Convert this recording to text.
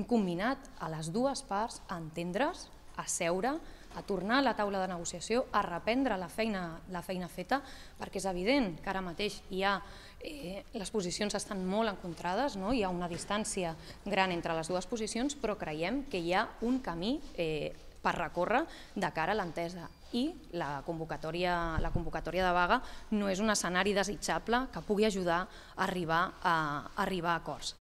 hem combinat a les dues parts a entendre's, a seure, a tornar a la taula de negociació, a reprendre la feina, la feina feta, perquè és evident que ara mateix hi ha, eh, les posicions estan molt encontrades, no? hi ha una distància gran entre les dues posicions, però creiem que hi ha un camí eh, per recórrer de cara a l'entesa i la convocatòria, la convocatòria de vaga no és un escenari desitjable que pugui ajudar a arribar a, a, arribar a acords.